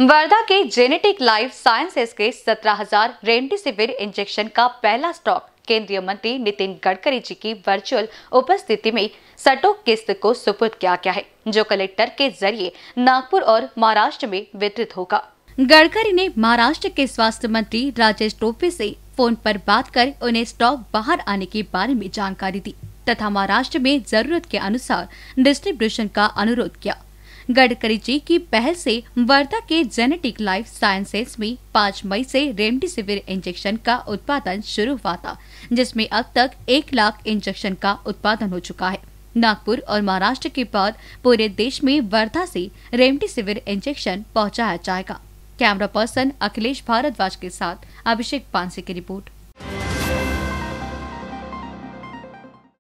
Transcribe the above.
वर्धा के genetic life sciences के 17,000 remdesivir injection का पहला स्टॉक केंद्रीय मंत्री नितिन गडकरी जी की वर्चुअल उपस्थिति में सटो किस्त को सुपुर्द किया गया है जो कलेक्टर के जरिए नागपुर और महाराष्ट्र में वितरित होगा गडकरी ने महाराष्ट्र के स्वास्थ्य मंत्री राजेश टोपे से फोन पर बात कर उन्हें स्टॉक बाहर आने के बारे में जानकारी दी तथा महाराष्ट्र में जरूरत के अनुसार डिस्ट्रीब्यूशन का अनुरोध किया गडकरी जी की पहल से वर्धा के जेनेटिक लाइफ साइंसेस में 5 मई से रेमडेसिविर इंजेक्शन का उत्पादन शुरू हुआ था जिसमें अब तक एक लाख इंजेक्शन का उत्पादन हो चुका है नागपुर और महाराष्ट्र के बाद पूरे देश में वर्धा से रेमडेसिविर इंजेक्शन पहुंचाया जाएगा कैमरा पर्सन अखिलेश भारद्वाज के साथ अभिषेक पांसे की रिपोर्ट